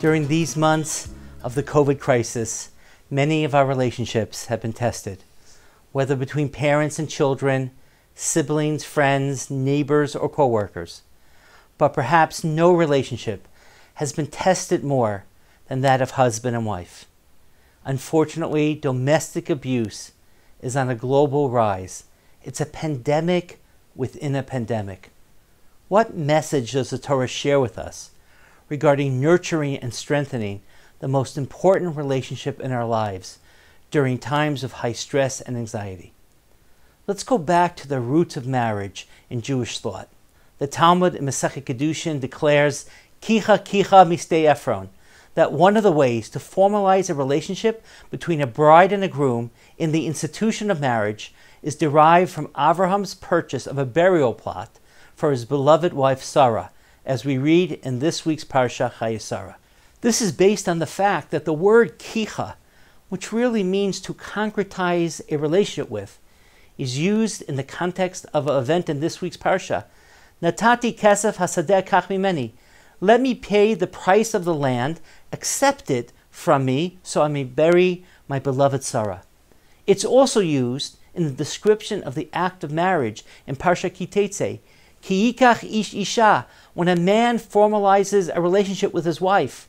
During these months of the COVID crisis, many of our relationships have been tested, whether between parents and children, siblings, friends, neighbors, or coworkers. But perhaps no relationship has been tested more than that of husband and wife. Unfortunately, domestic abuse is on a global rise. It's a pandemic within a pandemic. What message does the Torah share with us? regarding nurturing and strengthening the most important relationship in our lives during times of high stress and anxiety. Let's go back to the roots of marriage in Jewish thought. The Talmud in Masechet Kedushin declares, "Kicha kicha miste Ephron," that one of the ways to formalize a relationship between a bride and a groom in the institution of marriage is derived from Avraham's purchase of a burial plot for his beloved wife Sarah as we read in this week's Parsha Chayesara. This is based on the fact that the word kicha, which really means to concretize a relationship with, is used in the context of an event in this week's Parsha. Natati kesef hasadeh kach mimeni. Let me pay the price of the land, accept it from me, so I may bury my beloved Sarah. It's also used in the description of the act of marriage in Parsha Kitetze, Kiikach ish isha, when a man formalizes a relationship with his wife.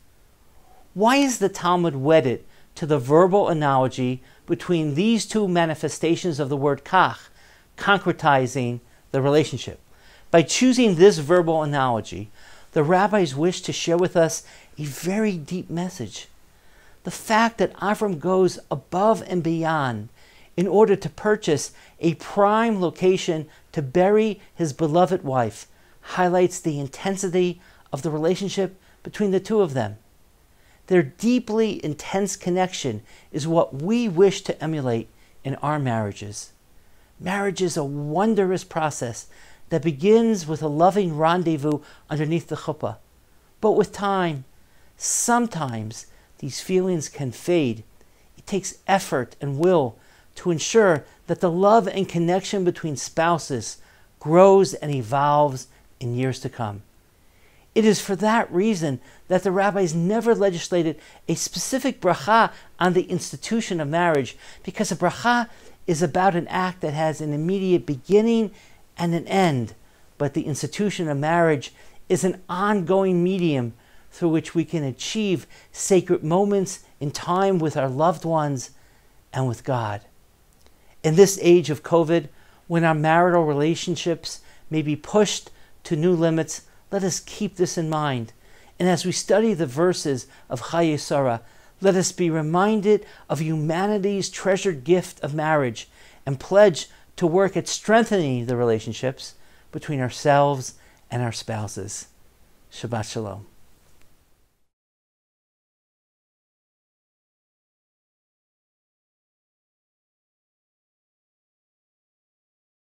Why is the Talmud wedded to the verbal analogy between these two manifestations of the word kach, concretizing the relationship? By choosing this verbal analogy, the rabbis wish to share with us a very deep message. The fact that Avram goes above and beyond in order to purchase a prime location to bury his beloved wife highlights the intensity of the relationship between the two of them. Their deeply intense connection is what we wish to emulate in our marriages. Marriage is a wondrous process that begins with a loving rendezvous underneath the chuppah. But with time, sometimes these feelings can fade. It takes effort and will to ensure that the love and connection between spouses grows and evolves in years to come. It is for that reason that the rabbis never legislated a specific bracha on the institution of marriage, because a bracha is about an act that has an immediate beginning and an end, but the institution of marriage is an ongoing medium through which we can achieve sacred moments in time with our loved ones and with God. In this age of COVID, when our marital relationships may be pushed to new limits, let us keep this in mind. And as we study the verses of Chayesara, let us be reminded of humanity's treasured gift of marriage and pledge to work at strengthening the relationships between ourselves and our spouses. Shabbat Shalom.